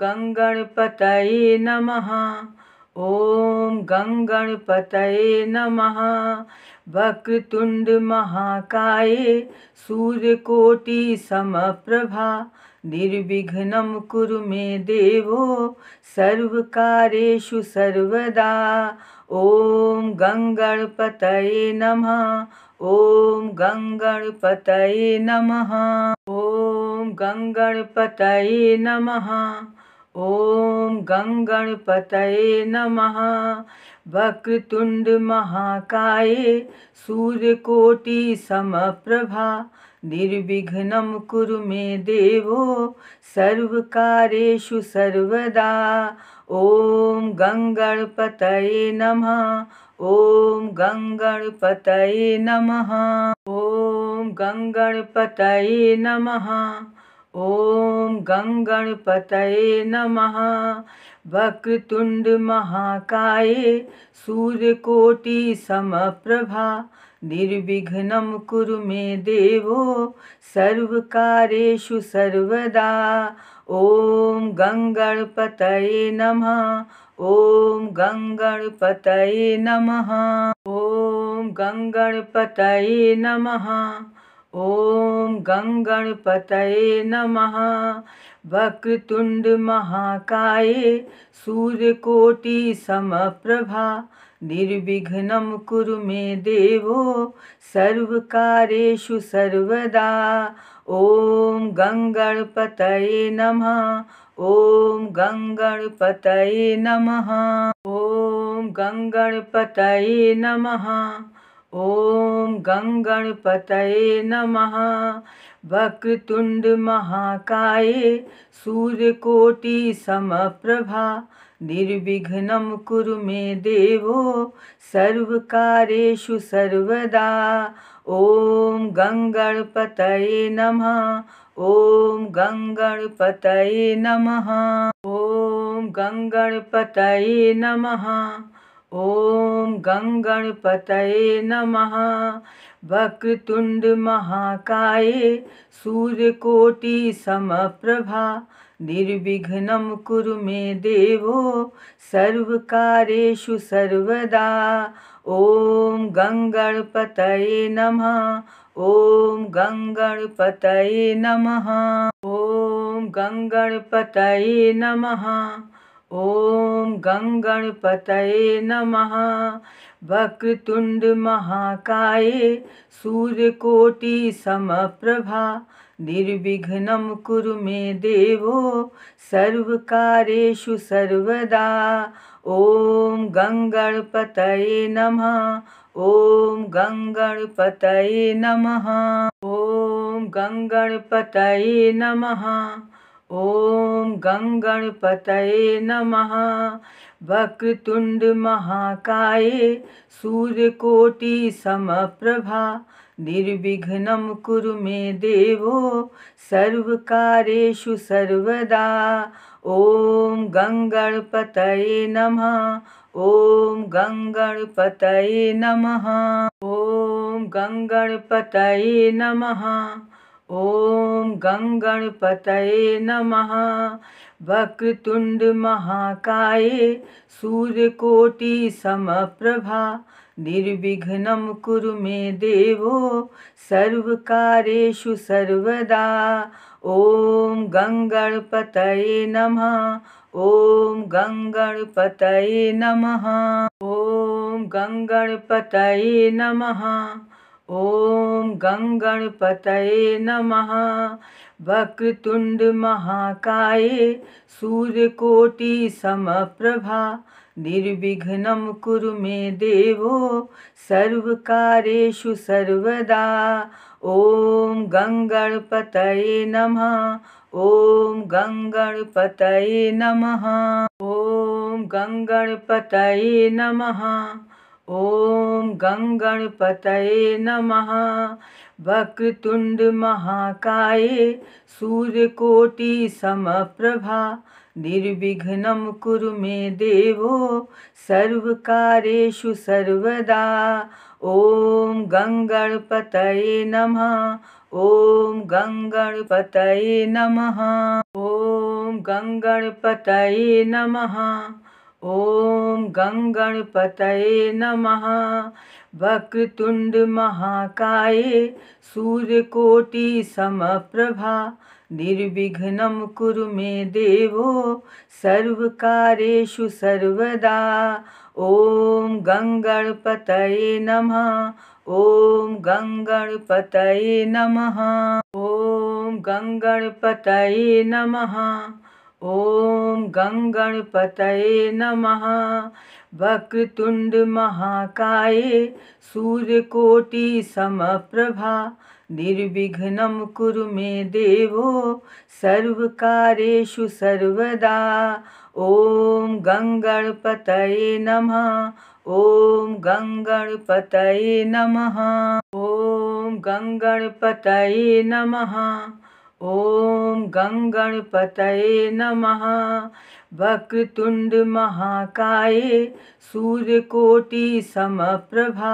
गङ्गणपतये नमः ॐ गङ्गणपतये नमः वक्रतुण्डमहाकाये सूर्यकोटिसमप्रभा निर्विघ्नं कुरु मे देवो सर्वकारेषु सर्वदा ॐ गङ्गणपतये नमः ॐ गङ्गणपतये नमः ॐ गङ्गणपतये नमः ॐ गङ्गणपतये नमः वक्रतुण्डमहाकाये सूर्यकोटिसमप्रभा निर्विघ्नं कुरु मे देवो सर्वकारेषु सर्वदा ॐ गङ्गणपतये नमः ॐ गङ्गणपतये नमः ॐ गङ्गणपतये नमः ॐ गङ्गणपतये नमः वक्रतुण्डमहाकाये सूर्यकोटिसमप्रभा निर्विघ्नं कुरु मे देवो सर्वकारेषु सर्वदा ॐ गङ्गणपतये नमः ॐ गङ्गणपतये नमः ॐ गङ्गणपतये नमः ॐ गङ्गणपतये नमः वक्रतुण्डमहाकाये सूर्यकोटिसमप्रभा निर्विघ्नं कुरु मे देवो सर्वकारेषु सर्वदा ॐ गङ्गणपतये नमः ॐ गङ्गणपतये नमः ॐ गङ्गणपतये नमः ॐ गङ्गणपतये नमः वक्रतुण्डमहाकाये सूर्यकोटिसमप्रभा निर्विघ्नं कुरु मे देवो सर्वकारेषु सर्वदा ॐ गङ्गणपतये नमः ॐ गङ्गणपतये नमः ॐ गङ्गणपतये नमः ॐ गङ्गणपतये नमः वक्रतुण्डमहाकाये सूर्यकोटिसमप्रभा निर्विघ्नं कुरु मे देवो सर्वकारेषु सर्वदा ॐ गङ्गणपतये नमः ॐ गङ्गणपतये नमः ॐ गङ्गणपतये नमः ॐ गङ्गणपतये नमः वक्रतुण्डमहाकाये सूर्यकोटिसमप्रभा निर्विघ्नं कुरु मे देवो सर्वकारेषु सर्वदा ॐ गङ्गणपतये नमः ॐ गङ्गणपतये नमः ॐ गङ्गणपतये नमः ॐ गङ्गणपतये नमः वक्रतुण्डमहाकाये सूर्यकोटिसमप्रभा निर्विघ्नं कुरु मे देवो सर्वकारेषु सर्वदा ॐ गङ्गणपतये नमः ॐ गङ्गणपतये नमः ॐ गङ्गणपतये नमः ॐ गङ्गणपतये नमः वक्रतुण्डमहाकाये सूर्यकोटिसमप्रभा निर्विघ्नं कुरु मे देवो सर्वकारेषु सर्वदा ॐ गङ्गणपतये नमः ॐ गङ्गणपतये नमः ॐ गङ्गणपतये नमः ॐ गङ्गणपतये नमः वक्रतुण्डमहाकाये सूर्यकोटिसमप्रभा निर्विघ्नं कुरु मे देवो सर्वकारेषु सर्वदा ॐ गङ्गणपतये नमः ॐ गङ्गणपतये नमः ॐ गङ्गणपतये नमः ॐ गङ्गणपतये नमः वक्रतुण्डमहाकाये सूर्यकोटिसमप्रभा निर्विघ्नं कुरु मे देवो सर्वकारेषु सर्वदा ॐ गङ्गणपतये नमः ॐ गङ्गणपतये नमः ॐ गङ्गणपतये नमः ॐ गङ्गणपतये नमः वक्रतुण्डमहाकाये सूर्यकोटिसमप्रभा निर्विघ्नं कुरु मे देवो सर्वकारेषु सर्वदा ॐ गङ्गणपतये नमः ॐ गङ्गणपतये नमः ॐ गङ्गणपतये नमः ॐ गङ्गणपतये नमः वक्रतुण्डमहाकाये सूर्यकोटिसमप्रभा निर्विघ्नं कुरु मे देवो सर्वकारेषु सर्वदा ॐ गङ्गणपतये नमः ॐ गङ्गणपतये नमः ॐ गङ्गणपतये नमः ॐ गङ्गणपतये नमः वक्रतुण्डमहाकाये सूर्यकोटिसमप्रभा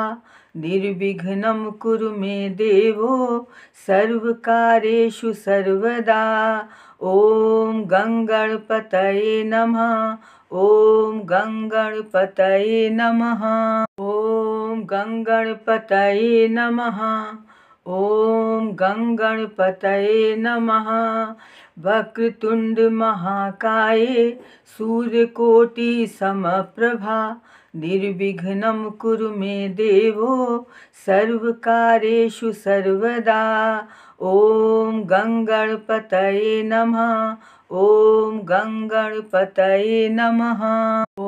निर्विघ्नं कुरु मे देवो सर्वकारेषु सर्वदा ॐ गङ्गणपतये नमः ॐ गङ्गणपतये नमः ॐ गङ्गणपतये नमः ॐ गङ्गणपतये नमः वक्रतुण्डमहाकाये सूर्यकोटिसमप्रभा निर्विघ्नं कुरु मे देवो सर्वकारेषु सर्वदा ॐ गङ्गणपतये नमः ॐ गङ्गणपतये नमः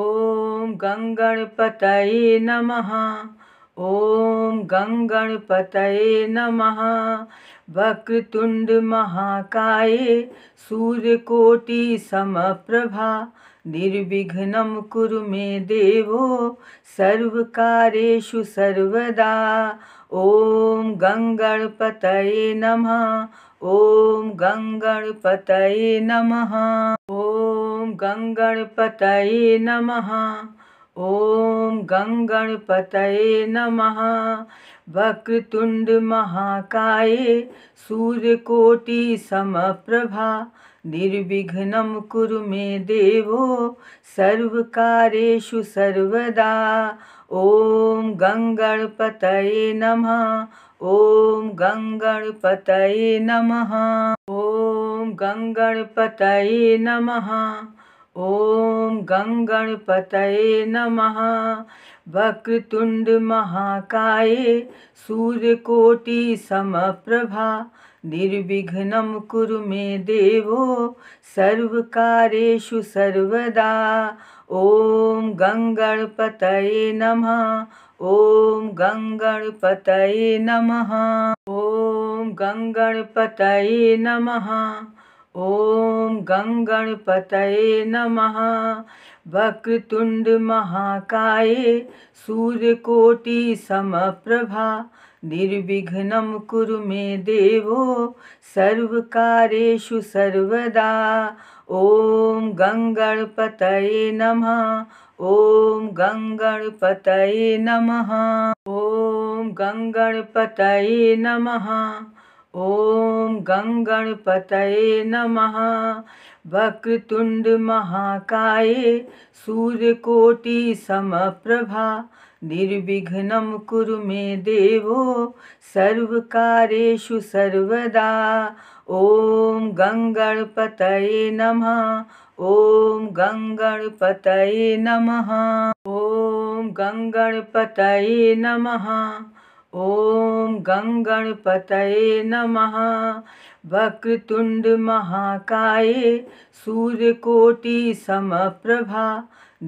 ॐ गङ्गणपतये नमः ॐ गङ्गणपतये नमः वक्रतुण्डमहाकाये सूर्यकोटिसमप्रभा निर्विघ्नं कुरु मे देवो सर्वकारेषु सर्वदा ॐ गङ्गणपतये नमः ॐ गङ्गणपतये नमः ॐ गङ्गणपतये नमः ॐ गङ्गणपतये नमः वक्रतुण्डमहाकाये सूर्यकोटिसमप्रभा निर्विघ्नं कुरु मे देवो सर्वकारेषु सर्वदा ॐ गङ्गणपतये नमः ॐ गङ्गणपतये नमः ॐ गङ्गणपतये नमः ॐ गङ्गणपतये नमः वक्रतुण्डमहाकाये सूर्यकोटिसमप्रभा निर्विघ्नं कुरु मे देवो सर्वकारेषु सर्वदा ॐ गङ्गणपतये नमः ॐ गङ्गणपतये नमः ॐ गङ्गणपतये नमः ॐ गङ्गणपतये नमः वक्रतुण्डमहाकाये सूर्यकोटिसमप्रभा निर्विघ्नं कुरु मे देवो सर्वकारेषु सर्वदा ॐ गङ्गणपतये नमः ॐ गङ्गणपतये नमः ॐ गङ्गणपतये नमः ॐ गङ्गणपतये नमः वक्रतुण्डमहाकाये सूर्यकोटिसमप्रभा निर्विघ्नं कुरु मे देवो सर्वकारेषु सर्वदा ॐ गङ्गणपतये नमः ॐ गङ्गणपतये नमः ॐ गङ्गणपतये नमः ॐ गङ्गणपतये नमः वक्रतुण्डमहाकाये सूर्यकोटिसमप्रभा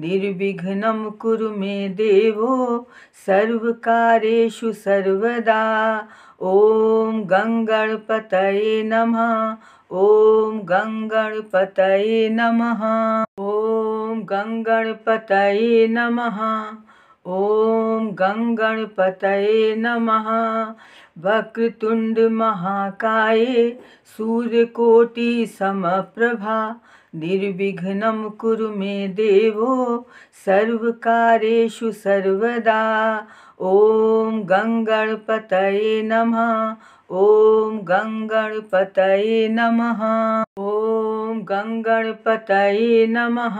निर्विघ्नं कुरु मे देवो सर्वकारेषु सर्वदा ॐ गङ्गणपतये नमः ॐ गङ्गणपतये नमः ॐ गङ्गणपतये नमः ॐ गङ्गणपतये नमः वक्रतुण्डमहाकाये सूर्यकोटिसमप्रभा निर्विघ्नं कुरु मे देवो सर्वकारेषु सर्वदा ॐ गङ्गणपतये नमः ॐ गङ्गणपतये नमः ॐ गङ्गणपतये नमः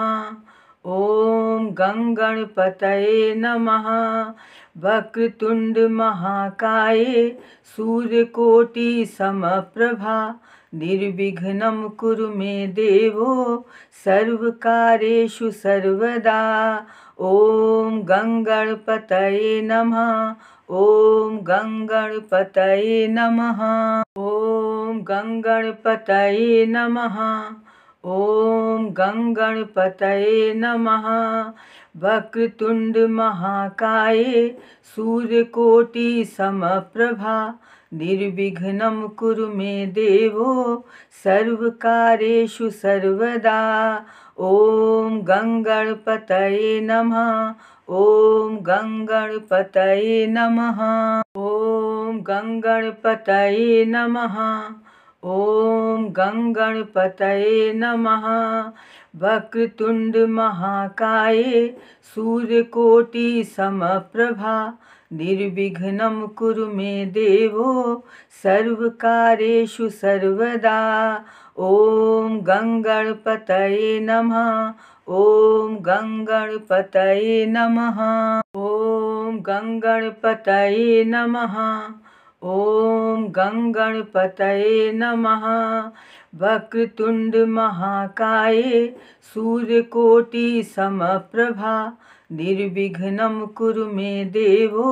ॐ गङ्गणपतये नमः वक्रतुण्डमहाकाये सूर्यकोटिसमप्रभा निर्विघ्नं कुरु मे देवो सर्वकारेषु सर्वदा ॐ गङ्गणपतये नमः ॐ गङ्गणपतये नमः ॐ गङ्गणपतये नमः ॐ गङ्गणपतये नमः वक्रतुण्डमहाकाये सूर्यकोटिसमप्रभा निर्विघ्नं कुरु मे देवो सर्वकारेषु सर्वदा ॐ गङ्गणपतये नमः ॐ गङ्गणपतये नमः ॐ गङ्गणपतये नमः ॐ गङ्गणपतये नमः वक्रतुण्डमहाकाये सूर्यकोटिसमप्रभा निर्विघ्नं कुरु मे देवो सर्वकारेषु सर्वदा ॐ गङ्गणपतये नमः ॐ गङ्गणपतये नमः ॐ गङ्गणपतये नमः ॐ गङ्गणपतये नमः वक्रतुण्डमहाकाये सूर्यकोटिसमप्रभा निर्विघ्नं कुरु मे देवो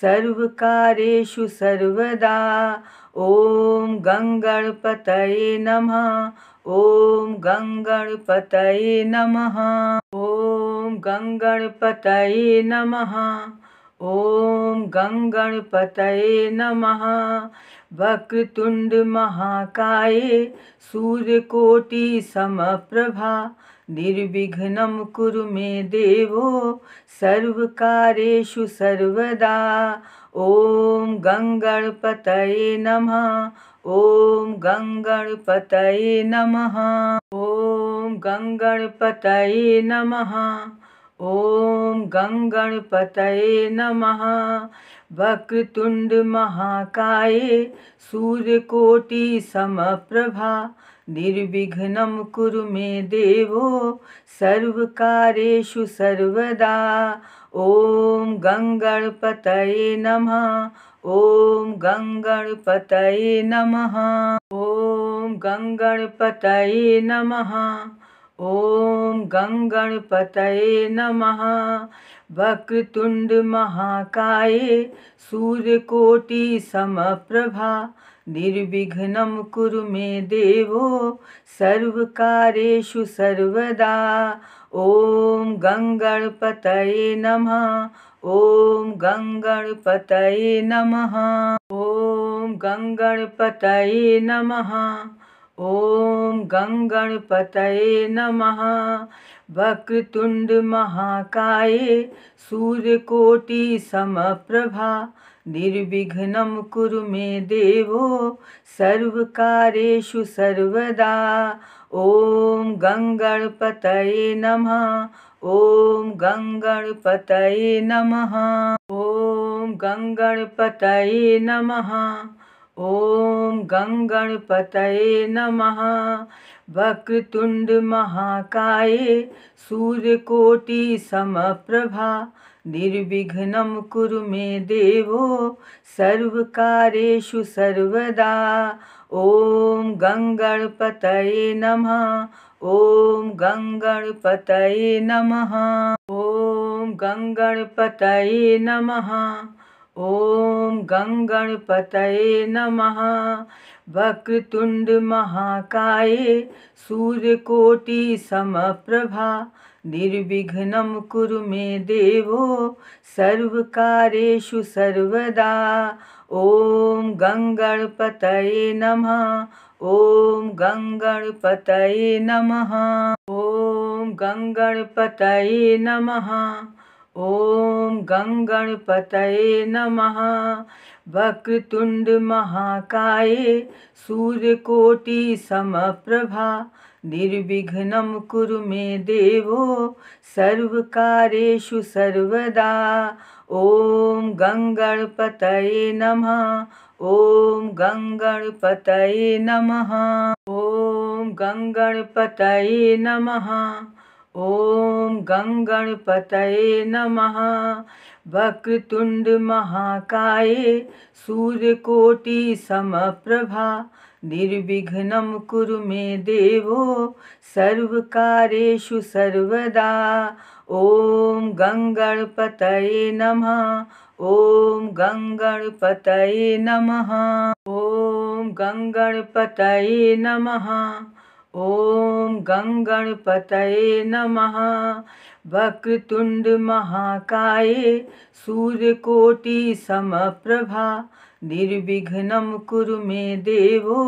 सर्वकारेषु सर्वदा ॐ गङ्गणपतये नमः ॐ गङ्गणपतये नमः ॐ गङ्गणपतये नमः ॐ गङ्गणपतये नमः वक्रतुण्डमहाकाये सूर्यकोटिसमप्रभा निर्विघ्नं कुरु मे देवो सर्वकारेषु सर्वदा ॐ गङ्गणपतये नमः ॐ गङ्गणपतये नमः ॐ गङ्गणपतये नमः ॐ गङ्गणपतये नमः वक्रतुण्डमहाकाये सूर्यकोटिसमप्रभा निर्विघ्नं कुरु मे देवो सर्वकारेषु सर्वदा ॐ गङ्गणपतये नमः ॐ गङ्गणपतये नमः ॐ गङ्गणपतये नमः ॐ गङ्गणपतये नमः वक्रतुण्डमहाकाये सूर्यकोटिसमप्रभा निर्विघ्नं कुरु मे देवो सर्वकारेषु सर्वदा ॐ गङ्गणपतये नमः ॐ गङ्गणपतये नमः ॐ गङ्गणपतये नमः ॐ गङ्गणपतये नमः वक्रतुण्डमहाकाये सूर्यकोटिसमप्रभा निर्विघ्नं कुरु मे देवो सर्वकारेषु सर्वदा ॐ गङ्गणपतये नमः ॐ गङ्गणपतये नमः ॐ गङ्गणपतये नमः ॐ गङ्गणपतये नमः वक्रतुण्डमहाकाये सूर्यकोटिसमप्रभा निर्विघ्नं कुरु मे देवो सर्वकारेषु सर्वदा ॐ गङ्गणपतये नमः ॐ गङ्गणपतये नमः ॐ गङ्गणपतये नमः ॐ गङ्गणपतये नमः वक्रतुण्डमहाकाये सूर्यकोटिसमप्रभा निर्विघ्नं कुरु मे देवो सर्वकारेषु सर्वदा ॐ गङ्गणपतये नमः ॐ गङ्गणपतये नमः ॐ गङ्गणपतये नमः ॐ गङ्गणपतये नमः वक्रतुण्डमहाकाये सूर्यकोटिसमप्रभा निर्विघ्नं कुरु मे देवो सर्वकारेषु सर्वदा ॐ गङ्गणपतये नमः ॐ गङ्गणपतये नमः ॐ गङ्गणपतये नमः ॐ गङ्गणपतये नमः वक्रतुण्डमहाकाये सूर्यकोटिसमप्रभा निर्विघ्नं कुरु मे देवो सर्वकारेषु सर्वदा ॐ गङ्गणपतये नमः ॐ गङ्गणपतये नमः ॐ गङ्गणपतये नमः ॐ गङ्गणपतये नमः वक्रतुण्डमहाकाये सूर्यकोटिसमप्रभा निर्विघ्नं कुरु मे देवो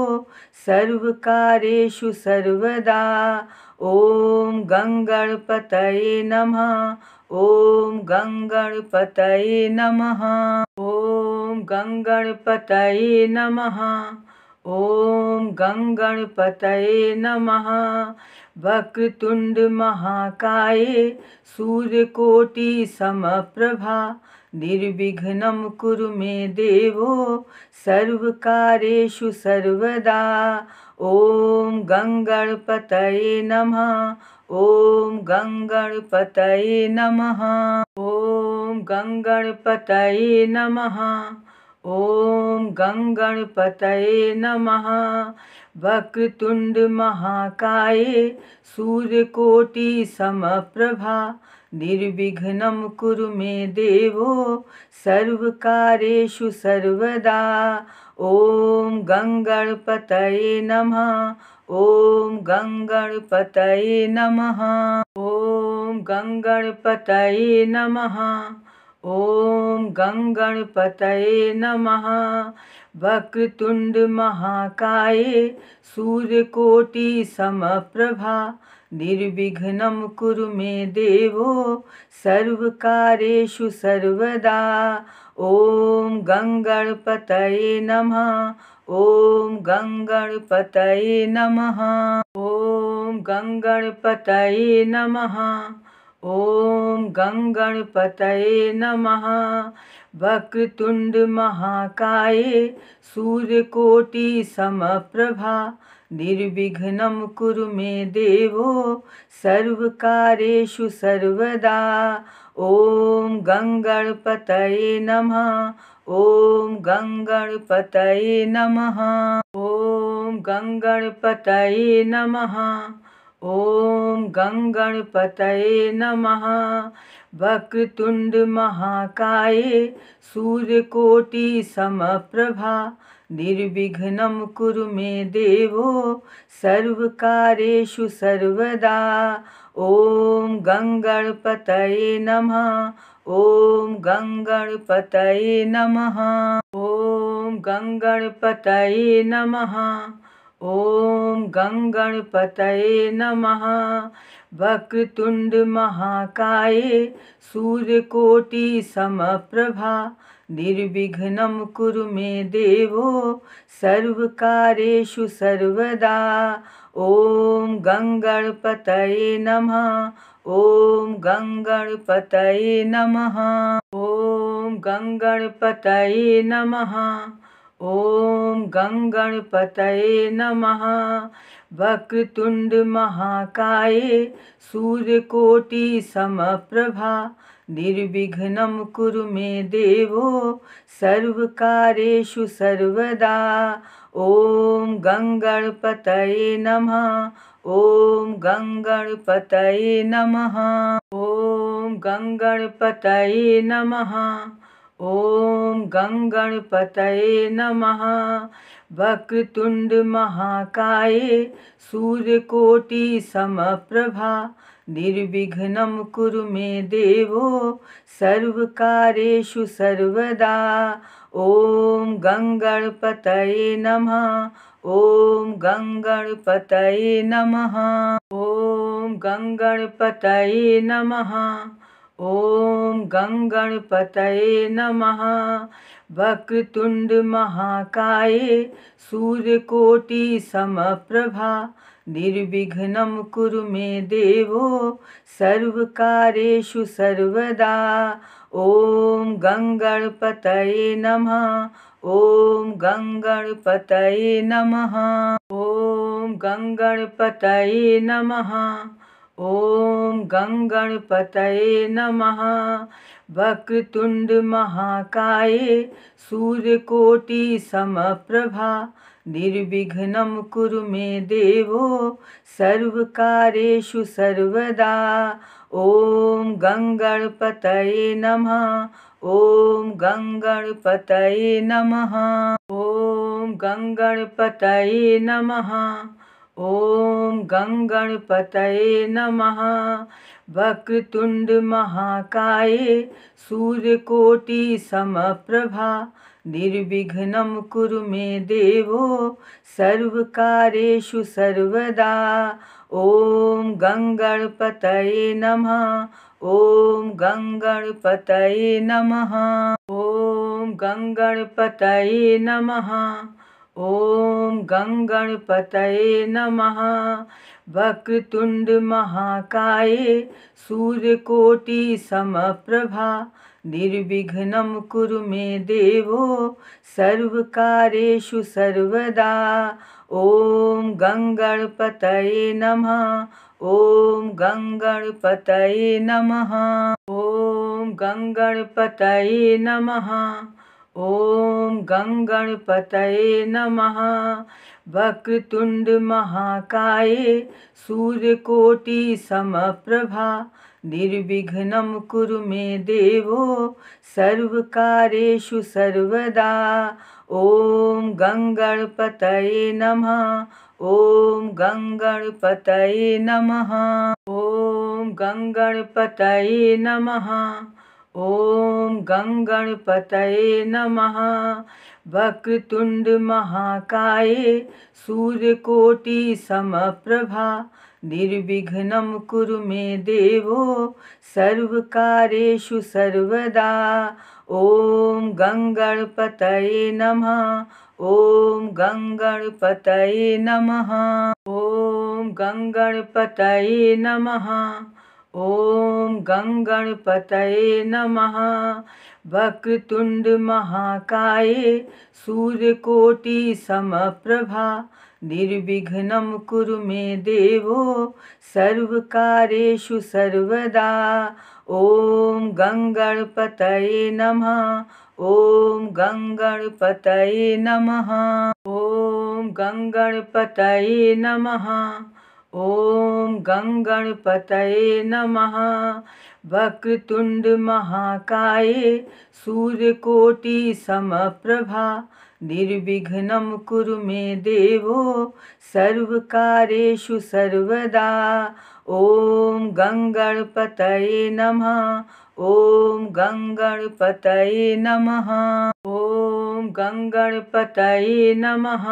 सर्वकारेषु सर्वदा ॐ गङ्गणपतये नमः ॐ गङ्गणपतये नमः ॐ गङ्गणपतये नमः ॐ गङ्गणपतये नमः वक्रतुण्डमहाकाये सूर्यकोटिसमप्रभा निर्विघ्नं कुरु मे देवो सर्वकारेषु सर्वदा ॐ गङ्गणपतये नमः ॐ गङ्गणपतये नमः ॐ गङ्गणपतये नमः ॐ गङ्गणपतये नमः वक्रतुण्डमहाकाये सूर्यकोटिसमप्रभा निर्विघ्नं कुरु मे देवो सर्वकारेषु सर्वदा ॐ गङ्गणपतये नमः ॐ गङ्गणपतये नमः ॐ गङ्गणपतये नमः ॐ गङ्गणपतये नमः वक्रतुण्डमहाकाये सूर्यकोटिसमप्रभा निर्विघ्नं कुरु मे देवो सर्वकारेषु सर्वदा ॐ गङ्गणपतये नमः ॐ गङ्गणपतये नमः ॐ गङ्गणपतये नमः ॐ गङ्गणपतये नमः वक्रतुण्डमहाकाये सूर्यकोटिसमप्रभा निर्विघ्नं कुरु मे देवो सर्वकारेषु सर्वदा ॐ गङ्गणपतये नमः ॐ गङ्गणपतये नमः ॐ गङ्गणपतये नमः ॐ गङ्गणपतये नमः वक्रतुण्डमहाकाये सूर्यकोटिसमप्रभा निर्विघ्नं कुरु मे देवो सर्वकारेषु सर्वदा ॐ गङ्गणपतये नमः ॐ गङ्गणपतये नमः ॐ गङ्गणपतये नमः ॐ गङ्गणपतये नमः वक्रतुण्डमहाकाये सूर्यकोटिसमप्रभा निर्विघ्नं कुरु मे देवो सर्वकारेषु सर्वदा ॐ गङ्गणपतये नमः ॐ गङ्गणपतये नमः ॐ गङ्गणपतये नमः ॐ गङ्गणपतये नमः वक्रतुण्डमहाकाये सूर्यकोटिसमप्रभा निर्विघ्नं कुरु मे देवो सर्वकारेषु सर्वदा ॐ गङ्गणपतये नमः ॐ गङ्गणपतये नमः ॐ गङ्गणपतये नमः ॐ गङ्गणपतये नमः वक्रतुण्डमहाकाये सूर्यकोटिसमप्रभा निर्विघ्नं कुरु मे देवो सर्वकारेषु सर्वदा ॐ गङ्गणपतये नमः ॐ गङ्गणपतये नमः ॐ गङ्गणपतये नमः ॐ गङ्गणपतये नमः वक्रतुण्डमहाकाये सूर्यकोटिसमप्रभा निर्विघ्नं कुरु मे देवो सर्वकारेषु सर्वदा ॐ गङ्गणपतये नमः ॐ गङ्गणपतये नमः ॐ गङ्गणपतये नमः ॐ गङ्गणपतये नमः वक्रतुण्डमहाकाये सूर्यकोटिसमप्रभा निर्विघ्नं कुरु मे देवो सर्वकारेषु सर्वदा ॐ गङ्गणपतये नमः ॐ गङ्गणपतये नमः ॐ गङ्गणपतये नमः ॐ गङ्गणपतये नमः वक्रतुण्डमहाकाये सूर्यकोटिसमप्रभा निर्विघ्नं कुरु मे देवो सर्वकारेषु सर्वदा ॐ गङ्गणपतये नमः ॐ गङ्गणपतये नमः ॐ गङ्गणपतये नमः ॐ गङ्गणपतये नमः वक्रतुण्डमहाकाये सूर्यकोटिसमप्रभा निर्विघ्नं कुरु मे देवो सर्वकारेषु सर्वदा ॐ गङ्गणपतये नमः ॐ गङ्गणपतये नमः ॐ गङ्गणपतये नमः ॐ गङ्गणपतये नमः वक्रतुण्डमहाकाये सूर्यकोटिसमप्रभा निर्विघ्नं कुरु मे देवो सर्वकारेषु सर्वदा ॐ गङ्गणपतये नमः ॐ गङ्गणपतये नमः ॐ गङ्गणपतये नमः ॐ गङ्गणपतये नमः वक्रतुण्डमहाकाये सूर्यकोटिसमप्रभा निर्विघ्नं कुरु मे देवो सर्वकारेषु सर्वदा ॐ गङ्गणपतये नमः ॐ गङ्गणपतये नमः ॐ गङ्गणपतये नमः ॐ गङ्गणपतये नमः वक्रतुण्डमहाकाये सूर्यकोटिसमप्रभा निर्विघ्नं कुरु मे देवो सर्वकारेषु सर्वदा ॐ गङ्गणपतये नमः ॐ गङ्गणपतये नमः ॐ गङ्गणपतये नमः ॐ गङ्गणपतये नमः वक्रतुण्डमहाकाये सूर्यकोटिसमप्रभा निर्विघ्नं कुरु मे देवो सर्वकारेषु सर्वदा ॐ गङ्गणपतये नमः ॐ गङ्गणपतये नमः ॐ गङ्गणपतये नमः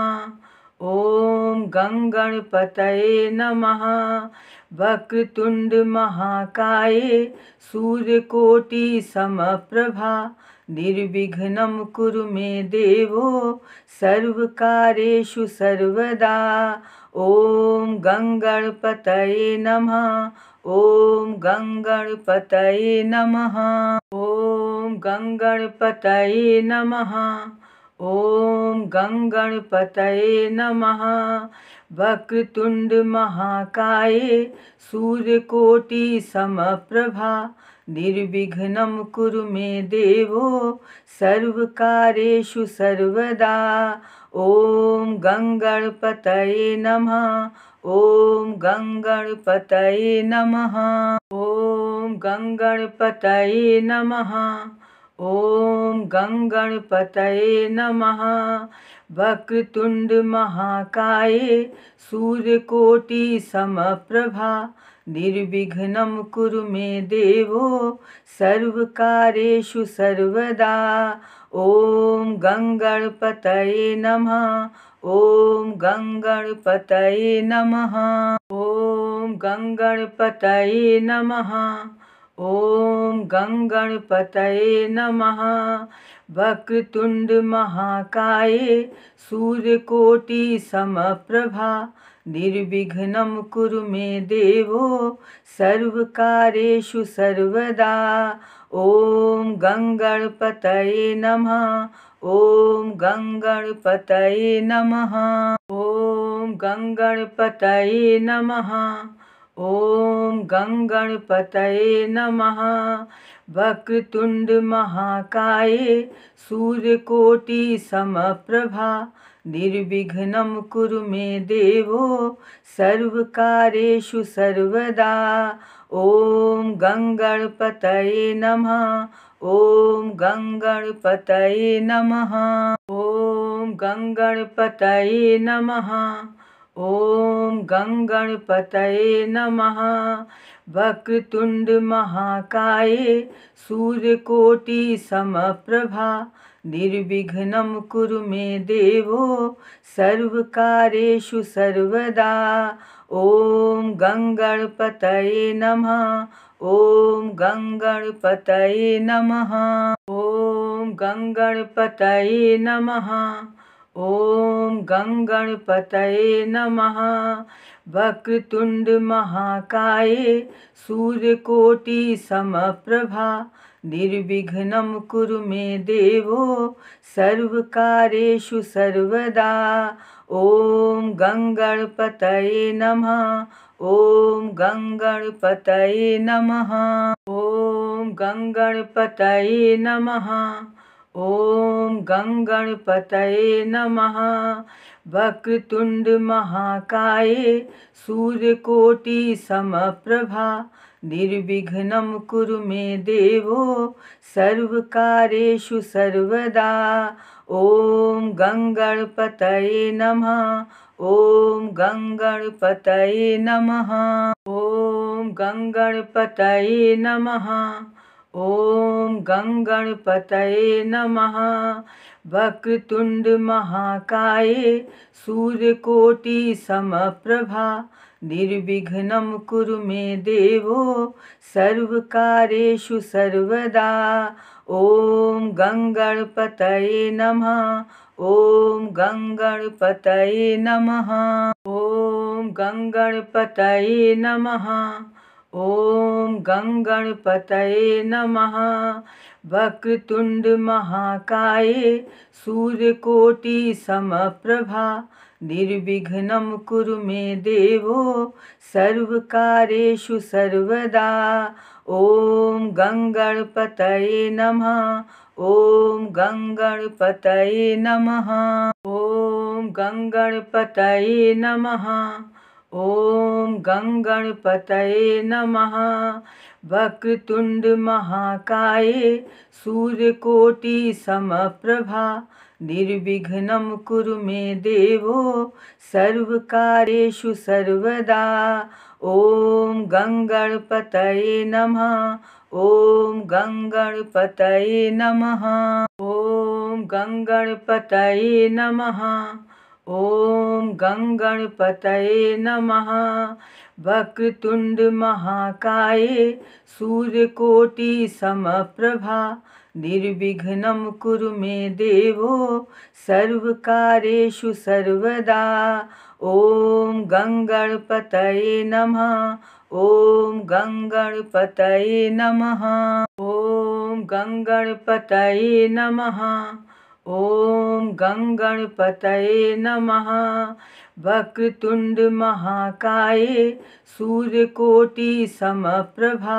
ॐ गङ्गणपतये नमः वक्रतुण्डमहाकाये सूर्यकोटिसमप्रभा निर्विघ्नं कुरु मे देवो सर्वकारेषु सर्वदा ॐ गङ्गणपतये नमः ॐ गङ्गणपतये नमः ॐ गङ्गणपतये नमः ॐ गङ्गणपतये नमः वक्रतुण्डमहाकाये सूर्यकोटिसमप्रभा निर्विघ्नं कुरु मे देवो सर्वकारेषु सर्वदा ॐ गङ्गणपतये नमः ॐ गङ्गणपतये नमः ॐ गङ्गणपतये नमः ॐ गङ्गणपतये नमः वक्रतुण्डमहाकाये सूर्यकोटिसमप्रभा निर्विघ्नं कुरु मे देवो सर्वकारेषु सर्वदा ॐ गङ्गणपतये नमः ॐ गङ्गणपतये नमः ॐ गङ्गणपतये नमः ॐ गङ्गणपतये नमः वक्रतुण्डमहाकाये सूर्यकोटिसमप्रभा निर्विघ्नं कुरु मे देवो सर्वकारेषु सर्वदा ॐ गङ्गणपतये नमः ॐ गङ्गणपतये नमः ॐ गङ्गणपतये नमः गंगणपतये नमः वक्रतुण्डमहाकाये सूर्यकोटिसमप्रभा निर्विघ्नं कुरु मे देवो सर्वकारेषु सर्वदा ॐ गङ्गणपतये नमः ॐ गङ्गणपतये नमः ॐ गङ्गणपतये नमः ॐ गङ्गणपतये नमः वक्रतुण्डमहाकाये सूर्यकोटिसमप्रभा निर्विघ्नं कुरु मे देवो सर्वकारेषु सर्वदा ॐ गङ्गणपतये नमः ॐ गङ्गणपतये नमः ॐ गङ्गणपतये नमः ॐ गङ्गणपतये नमः वक्रतुण्डमहाकाये सूर्यकोटिसमप्रभा निर्विघ्नं कुरु मे देवो सर्वकारेषु सर्वदा ॐ गङ्गणपतये नमः ॐ गङ्गणपतये नमः ॐ गङ्गणपतये नमः ॐ गङ्गणपतये नमः वक्रतुण्डमहाकाये सूर्यकोटिसमप्रभा निर्विघ्नं कुरु मे देवो सर्वकारेषु सर्वदा ॐ गङ्गणपतये नमः ॐ गङ्गणपतये नमः ॐ गङ्गणपतये नमः ॐ गङ्गणपतये नमः वक्रतुण्डमहाकाये सूर्यकोटिसमप्रभा निर्विघ्नं कुरु मे देवो सर्वकारेषु सर्वदा ॐ गङ्गणपतये नमः ॐ गङ्गणपतये नमः ॐ गङ्गणपतये नमः ॐ गङ्गणपतये नमः वक्रतुण्डमहाकाये सूर्यकोटिसमप्रभा निर्विघ्नं कुरु मे देवो सर्वकारेषु सर्वदा ॐ गङ्गणपतये नमः ॐ गङ्गणपतये नमः ॐ गङ्गणपतये नमः ॐ गङ्गणपतये नमः वक्रतुण्डमहाकाये सूर्यकोटिसमप्रभा निर्विघ्नं कुरु मे देवो सर्वकारेषु सर्वदा ॐ गङ्गणपतये नमः ॐ गङ्गणपतये नमः ॐ गङ्गणपतये नमः ॐ गङ्गणपतये नमः वक्रतुण्डमहाकाये सूर्यकोटिसमप्रभा निर्विघ्नं कुरु मे देवो सर्वकारेषु सर्वदा ॐ गङ्गणपतये नमः ॐ गङ्गणपतये नमः ॐ गङ्गणपतये नमः ॐ गङ्गणपतये नमः वक्रतुण्डमहाकाये सूर्यकोटिसमप्रभा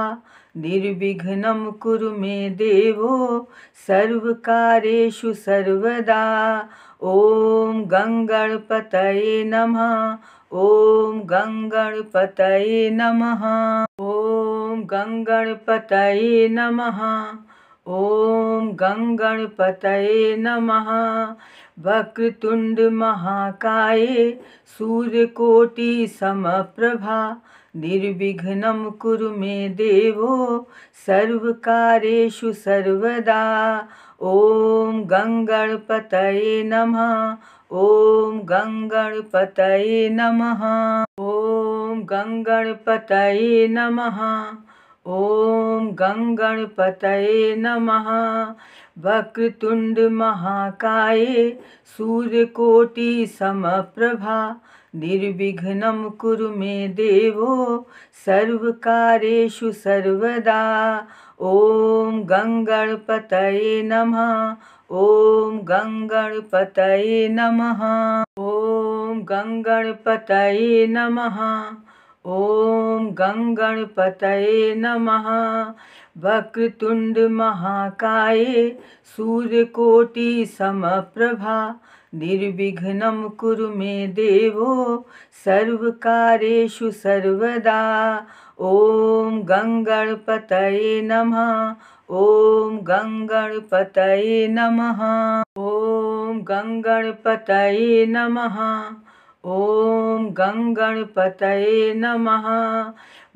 निर्विघ्नं कुरु मे देवो सर्वकारेषु सर्वदा ॐ गङ्गणपतये नमः ॐ गङ्गणपतये नमः ॐ गङ्गणपतये नमः ॐ गङ्गणपतये नमः वक्रतुण्डमहाकाये सूर्यकोटिसमप्रभा निर्विघ्नं कुरु मे देवो सर्वकारेषु सर्वदा ॐ गङ्गणपतये नमः ॐ गङ्गणपतये नमः ॐ गङ्गणपतये नमः ॐ गङ्गणपतये नमः वक्रतुण्डमहाकाये सूर्यकोटिसमप्रभा निर्विघ्नं कुरु मे देवो सर्वकारेषु सर्वदा ॐ गङ्गणपतये नमः ॐ गङ्गणपतये नमः ॐ गङ्गणपतये नमः ॐ गङ्गणपतये नमः वक्रतुण्डमहाकाये सूर्यकोटिसमप्रभा निर्विघ्नं कुरु मे देवो सर्वकारेषु सर्वदा ॐ गङ्गणपतये नमः ॐ गङ्गणपतये नमः ॐ गङ्गणपतये नमः ॐ गङ्गणपतये नमः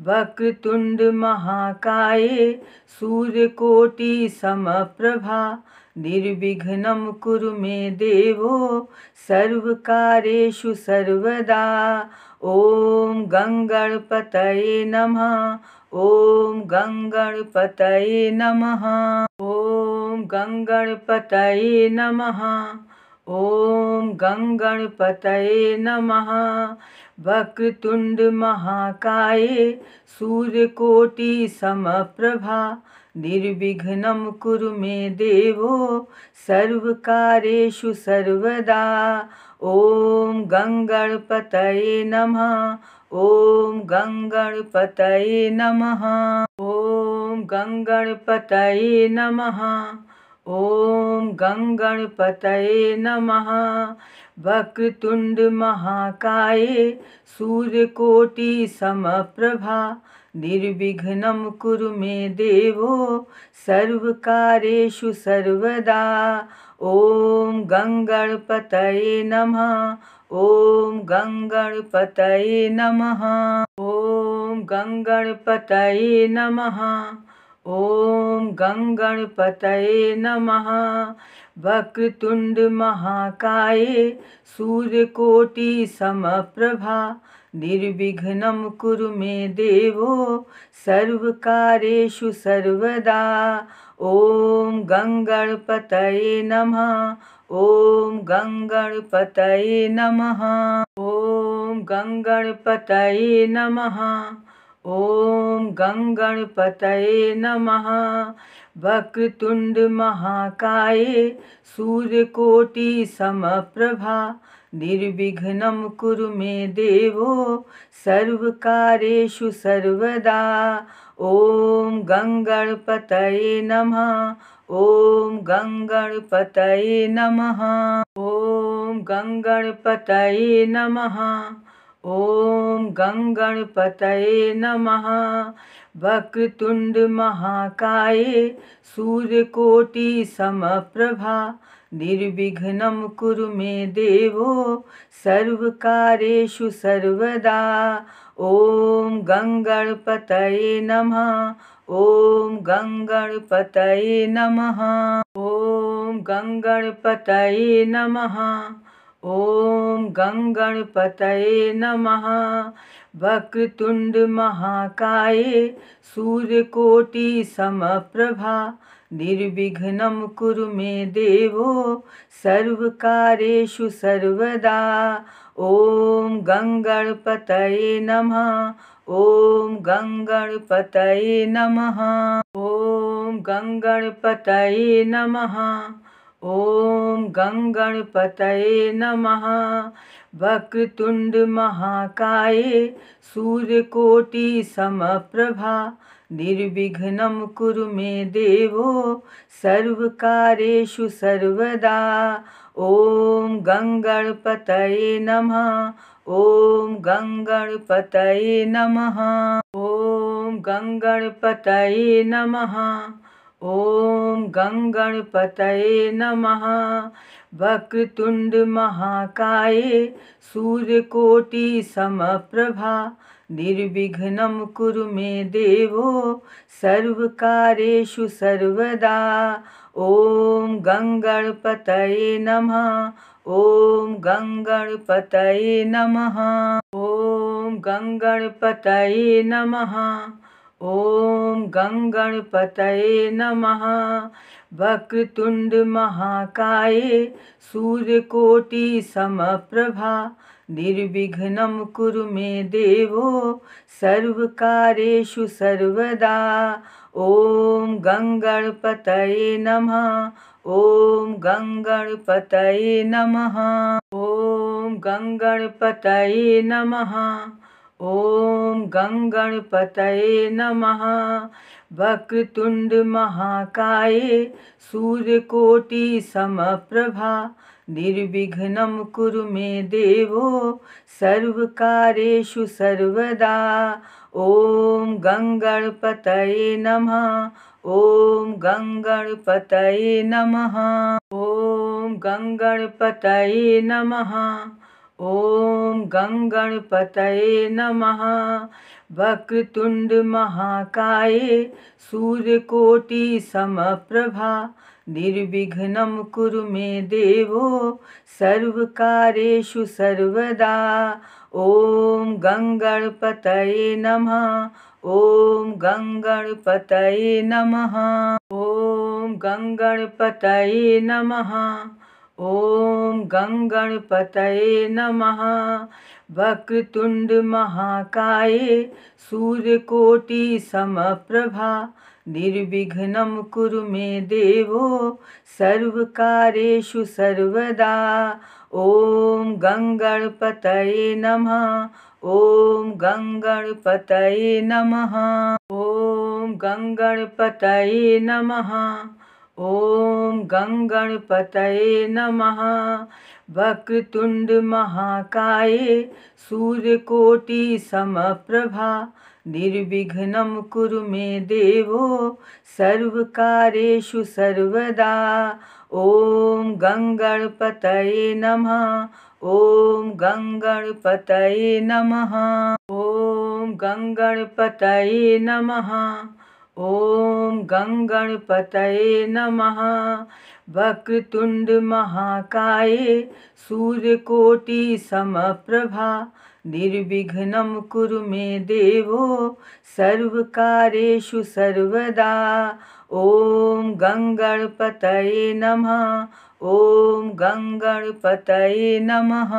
वक्रतुण्डमहाकाये सूर्यकोटिसमप्रभा निर्विघ्नं कुरु मे देवो सर्वकारेषु सर्वदा ॐ गङ्गणपतये नमः ॐ गङ्गणपतये नमः ॐ गङ्गणपतये नमः ॐ गङ्गणपतये नमः वक्रतुण्डमहाकाये सूर्यकोटिसमप्रभा निर्विघ्नं कुरु मे देवो सर्वकारेषु सर्वदा ॐ गङ्गणपतये नमः ॐ गङ्गणपतये नमः ॐ गङ्गणपतये नमः ॐ गङ्गणपतये नमः वक्रतुण्डमहाकाये सूर्यकोटिसमप्रभा निर्विघ्नं कुरु मे देवो सर्वकारेषु सर्वदा ॐ गङ्गणपतये नमः ॐ गङ्गणपतये नमः ॐ गङ्गणपतये नमः ॐ गङ्गणपतये नमः वक्रतुण्डमहाकाये सूर्यकोटिसमप्रभा निर्विघ्नं कुरु मे देवो सर्वकारेषु सर्वदा ॐ गङ्गणपतये नमः ॐ गङ्गणपतये नमः ॐ गङ्गणपतये नमः ॐ गङ्गणपतये नमः वक्रतुण्ड महाकाये सूर्यकोटिसमप्रभा निर्विघ्नं कुरु मे देवो सर्वकारेषु सर्वदा ॐ गङ्गणपतये नमः ॐ गङ्गणपतये नमः ॐ गङ्गणपतये नमः ॐ गङ्गणपतये नमः वक्रतुण्डमहाकाये सूर्यकोटिसमप्रभा निर्विघ्नं कुरु मे देवो सर्वकारेषु सर्वदा ॐ गङ्गणपतये नमः ॐ गङ्गणपतये नमः ॐ गङ्गणपतये नमः ॐ गङ्गणपतये नमः वक्रतुण्डमहाकाये सूर्यकोटिसमप्रभा निर्विघ्नं कुरु मे देवो सर्वकारेषु सर्वदा ॐ गङ्गणपतये नमः ॐ गङ्गणपतये नमः ॐ गङ्गणपतये नमः ॐ गङ्गणपतये नमः वक्रतुण्डमहाकाये सूर्यकोटिसमप्रभा निर्विघ्नं कुरु मे देवो सर्वकारेषु सर्वदा ॐ गङ्गणपतये नमः ॐ गङ्गणपतये नमः ॐ गङ्गणपतये नमः ॐ गङ्गणपतये नमः वक्रतुण्डमहाकाये सूर्यकोटिसमप्रभा निर्विघ्नं कुरु मे देवो सर्वकारेषु सर्वदा ॐ गङ्गणपतये नमः ॐ गङ्गणपतये नमः ॐ गङ्गणपतये नमः ॐ गङ्गणपतये नमः वक्रतुण्डमहाकाये सूर्यकोटिसमप्रभा निर्विघ्नं कुरु मे देवो सर्वकारेषु सर्वदा ॐ गङ्गणपतये नमः ॐ गङ्गणपतये नमः ॐ गङ्गणपतये नमः ॐ गङ्गणपतये नमः वक्रतुण्डमहाकाये सूर्यकोटिसमप्रभा निर्विघ्नं कुरु मे देवो सर्वकारेषु सर्वदा ॐ गङ्गणपतये नमः ॐ गङ्गणपतये नमः ॐ गङ्गणपतये नमः ॐ गङ्गणपतये नमः वक्रतुण्डमहाकाये सूर्यकोटिसमप्रभा निर्विघ्नं कुरु मे देवो सर्वकारेषु सर्वदा ॐ गङ्गणपतये नमः ॐ गङ्गणपतये नमः ॐ गङ्गणपतये नमः ॐ गङ्गणपतये नमः वक्रतुण्डमहाकाये सूर्यकोटिसमप्रभा निर्विघ्नं कुरु मे देवो सर्वकारेषु सर्वदा ॐ गङ्गणपतये नमः ॐ गङ्गणपतये नमः ॐ गङ्गणपतये नमः ॐ गङ्गणपतये नमः वक्रतुण्डमहाकाये सूर्यकोटिसमप्रभा निर्विघ्नं कुरु मे देवो सर्वकारेषु सर्वदा ॐ गङ्गणपतये नमः ॐ गङ्गणपतये नमः ॐ गङ्गणपतये नमः ॐ गङ्गणपतये नमः वक्रतुण्डमहाकाये सूर्यकोटिसमप्रभा निर्विघ्नं कुरु मे देवो सर्वकारेषु सर्वदा ॐ गङ्गणपतये नमः ॐ गङ्गणपतये नमः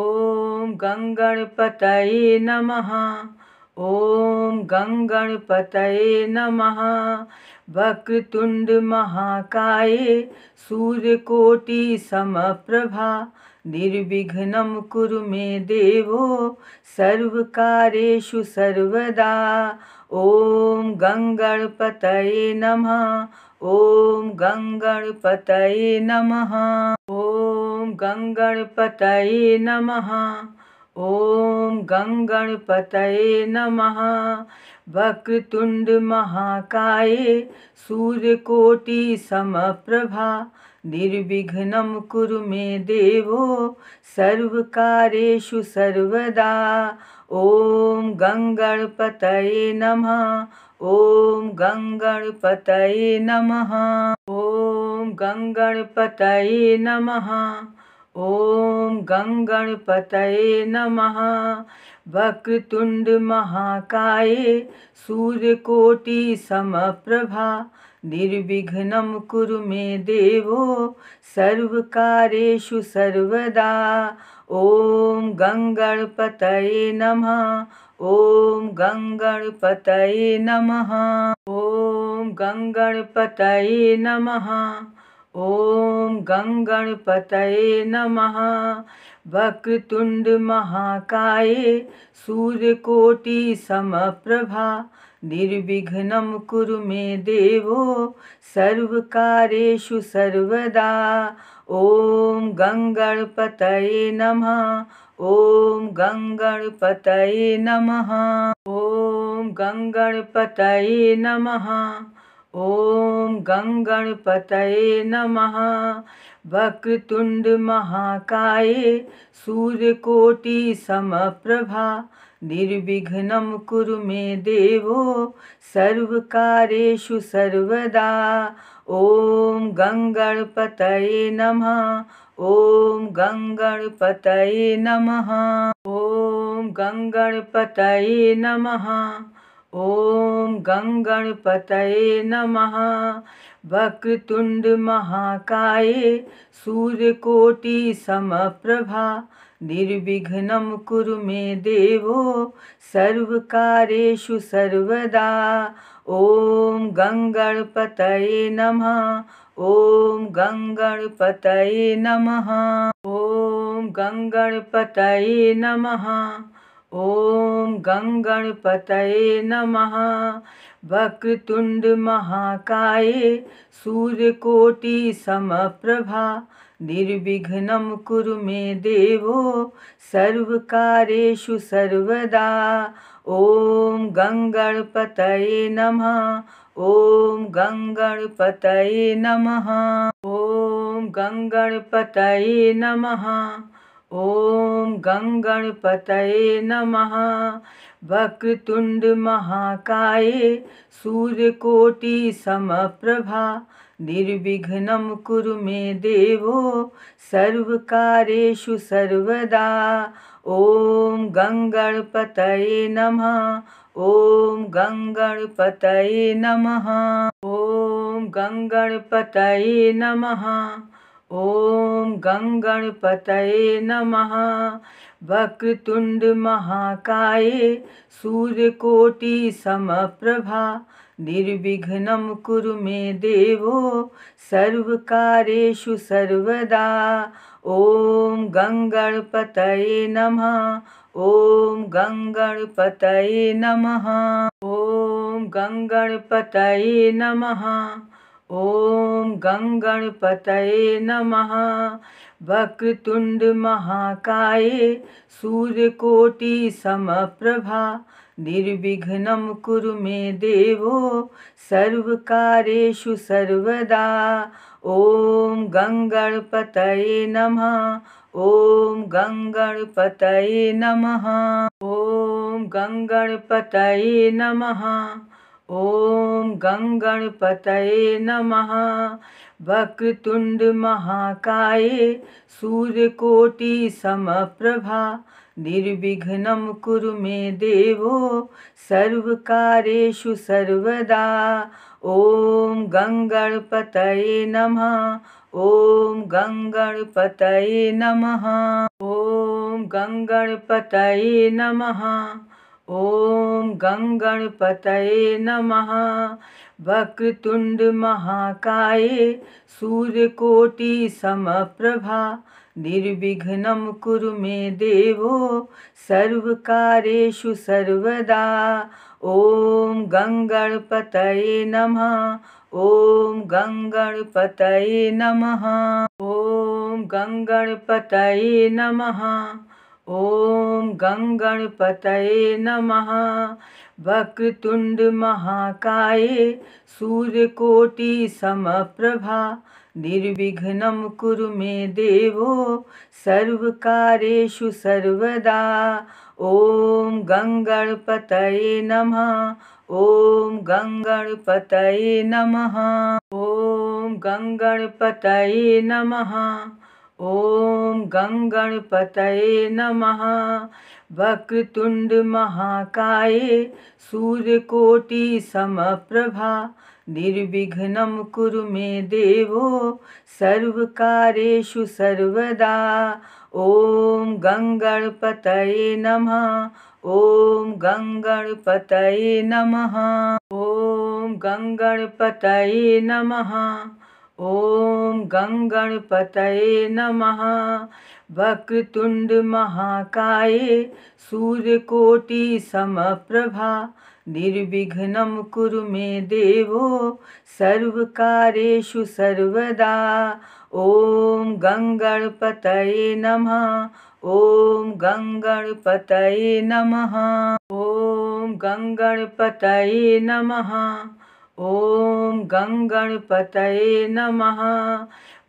ॐ गङ्गणपतये नमः ॐ गङ्गणपतये नमः वक्रतुण्डमहाकाये सूर्यकोटिसमप्रभा निर्विघ्नं कुरु मे देवो सर्वकारेषु सर्वदा ॐ गङ्गणपतये नमः ॐ गङ्गणपतये नमः ॐ गङ्गणपतये नमः ॐ गङ्गणपतये नमः वक्रतुण्डमहाकाये सूर्यकोटिसमप्रभा निर्विघ्नं कुरु मे देवो सर्वकारेषु सर्वदा ॐ गङ्गणपतये नमः ॐ गङ्गणपतये नमः ॐ गङ्गणपतये नमः ॐ गङ्गणपतये नमः वक्रतुण्डमहाकाये सूर्यकोटिसमप्रभा निर्विघ्नं कुरु मे देवो सर्वकारेषु सर्वदा ॐ गङ्गणपतये नमः ॐ गङ्गणपतये नमः ॐ गङ्गणपतये नमः ॐ गङ्गणपतये नमः वक्रतुण्डमहाकाये सूर्यकोटिसमप्रभा निर्विघ्नं कुरु मे देवो सर्वकारेषु सर्वदा ॐ गङ्गणपतये नमः ॐ गङ्गणपतये नमः ॐ गङ्गणपतये नमः ॐ गङ्गणपतये नमः वक्रतुण्डमहाकाये सूर्यकोटिसमप्रभा निर्विघ्नं कुरु मे देवो सर्वकारेषु सर्वदा ॐ गङ्गणपतये नमः ॐ गङ्गणपतये नमः ॐ गङ्गणपतये नमः ॐ गङ्गणपतये नमः वक्रतुण्डमहाकाये सूर्यकोटिसमप्रभा निर्विघ्नं कुरु मे देवो सर्वकारेषु सर्वदा ॐ गङ्गणपतये नमः ॐ गङ्गणपतये नमः ॐ गङ्गणपतये नमः ॐ गङ्गणपतये नमः वक्रतुण्डमहाकाये सूर्यकोटिसमप्रभा निर्विघ्नं कुरु मे देवो सर्वकारेषु सर्वदा ॐ गङ्गणपतये नमः ॐ गङ्गणपतये नमः ॐ गङ्गणपतये नमः ॐ गङ्गणपतये नमः वक्रतुण्डमहाकाये सूर्यकोटिसमप्रभा निर्विघ्नं कुरु मे देवो सर्वकारेषु सर्वदा ॐ गङ्गणपतये नमः ॐ गङ्गणपतये नमः ॐ गङ्गणपतये नमः ॐ गङ्गणपतये नमः वक्रतुण्डमहाकाये सूर्यकोटिसमप्रभा निर्विघ्नं कुरु मे देवो सर्वकारेषु सर्वदा ॐ गङ्गणपतये नमः ॐ गङ्गणपतये नमः ॐ गङ्गणपतये नमः ॐ गङ्गणपतये नमः वक्रतुण्डमहाकाये सूर्यकोटिसमप्रभा निर्विघ्नं कुरु मे देवो सर्वकारेषु सर्वदा ॐ गङ्गणपतये नमः ॐ गङ्गणपतये नमः ॐ गङ्गणपतये नमः ॐ गङ्गणपतये नमः वक्रतुण्डमहाकाये सूर्यकोटिसमप्रभा निर्विघ्नं कुरु मे देवो सर्वकारेषु सर्वदा ॐ गङ्गणपतये नमः ॐ गङ्गणपतये नमः ॐ गङ्गणपतये नमः ॐ गङ्गणपतये नमः वक्रतुण्डमहाकाये सूर्यकोटिसमप्रभा निर्विघ्नं कुरु मे देवो सर्वकारेषु सर्वदा ॐ गङ्गणपतये नमः ॐ गङ्गणपतये नमः ॐ गङ्गणपतये नमः ॐ गङ्गणपतये नमः वक्रतुण्डमहाकाये सूर्यकोटिसमप्रभा निर्विघ्नं कुरु मे देवो सर्वकारेषु सर्वदा ॐ गङ्गणपतये नमः ॐ गङ्गणपतये नमः ॐ गङ्गणपतये नमः ॐ गङ्गणपतये नमः वक्रतुण्डमहाकाये सूर्यकोटिसमप्रभा निर्विघ्नं कुरु मे देवो सर्वकारेषु सर्वदा ॐ गङ्गणपतये नमः ॐ गङ्गणपतये नमः ॐ गङ्गणपतये नमः ॐ गङ्गणपतये नमः वक्रतुण्डमहाकाये सूर्यकोटिसमप्रभा निर्विघ्नं कुरु मे देवो सर्वकारेषु सर्वदा ॐ गङ्गणपतये नमः ॐ गङ्गणपतये नमः ॐ गङ्गणपतये नमः ॐ गङ्गणपतये नमः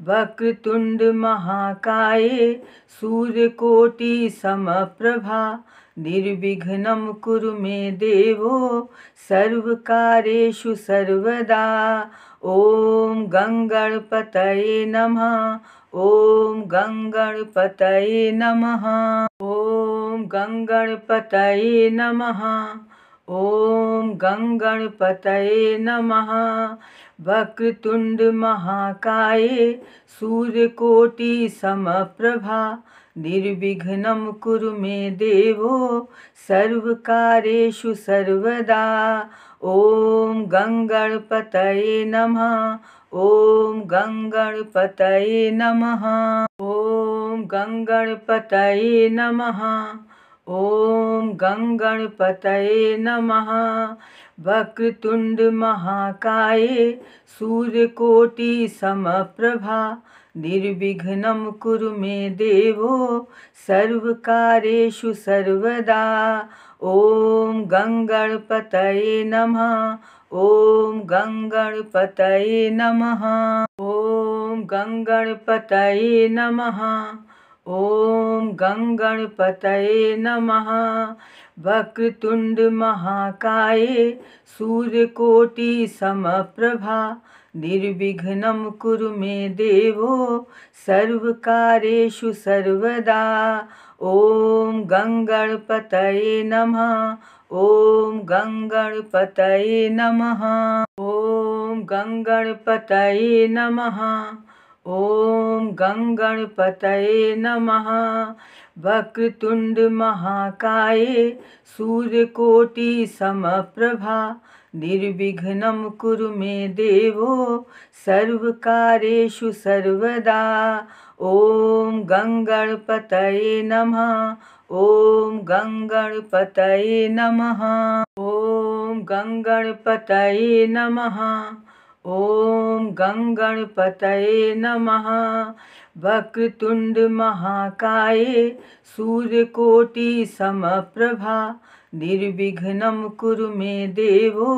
वक्रतुण्डमहाकाये सूर्यकोटिसमप्रभा निर्विघ्नं कुरु मे देवो सर्वकारेषु सर्वदा ॐ गङ्गणपतये नमः ॐ गङ्गणपतये नमः ॐ गङ्गणपतये नमः ॐ गङ्गणपतये नमः वक्रतुण्डमहाकाये सूर्यकोटिसमप्रभा निर्विघ्नं कुरु मे देवो सर्वकारेषु सर्वदा ॐ गङ्गणपतये नमः ॐ गङ्गणपतये नमः ॐ गङ्गणपतये नमः ॐ गङ्गणपतये नमः वक्रतुण्डमहाकाये सूर्यकोटिसमप्रभा निर्विघ्नं कुरु मे देवो सर्वकारेषु सर्वदा ॐ गङ्गणपतये नमः ॐ गङ्गणपतये नमः ॐ गङ्गणपतये नमः ॐ गङ्गणपतये नमः वक्रतुण्डमहाकाये सूर्यकोटिसमप्रभा निर्विघ्नं कुरु मे देवो सर्वकारेषु सर्वदा ॐ गङ्गणपतये नमः ॐ गङ्गणपतये नमः ॐ गङ्गणपतये नमः ॐ गङ्गणपतये नमः वक्रतुण्डमहाकाये सूर्यकोटिसमप्रभा निर्विघ्नं कुरु मे देवो सर्वकारेषु सर्वदा ॐ गङ्गणपतये नमः ॐ गङ्गणपतये नमः ॐ गङ्गणपतये नमः ॐ गङ्गणपतये नमः वक्रतुण्डमहाकाये सूर्यकोटिसमप्रभा निर्विघ्नं कुरु मे देवो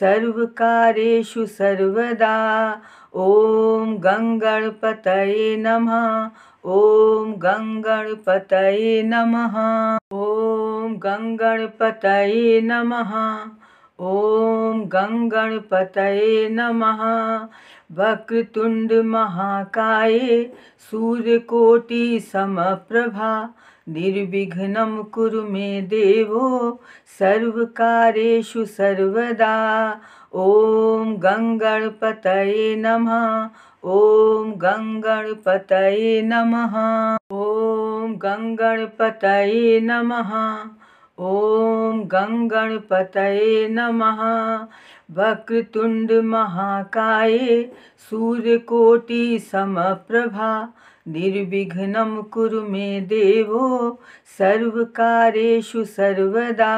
सर्वकारेषु सर्वदा ॐ गङ्गणपतये नमः ॐ गङ्गणपतये नमः ॐ गङ्गणपतये नमः ॐ गङ्गणपतये नमः वक्रतुण्डमहाकाये सूर्यकोटिसमप्रभा निर्विघ्नं कुरु मे देवो सर्वकारेषु सर्वदा ॐ गङ्गणपतये नमः ॐ गङ्गणपतये नमः ॐ गङ्गणपतये नमः ॐ गङ्गणपतये नमः वक्रतुण्डमहाकाये सूर्यकोटिसमप्रभा निर्विघ्नं कुरु मे देवो सर्वकारेषु सर्वदा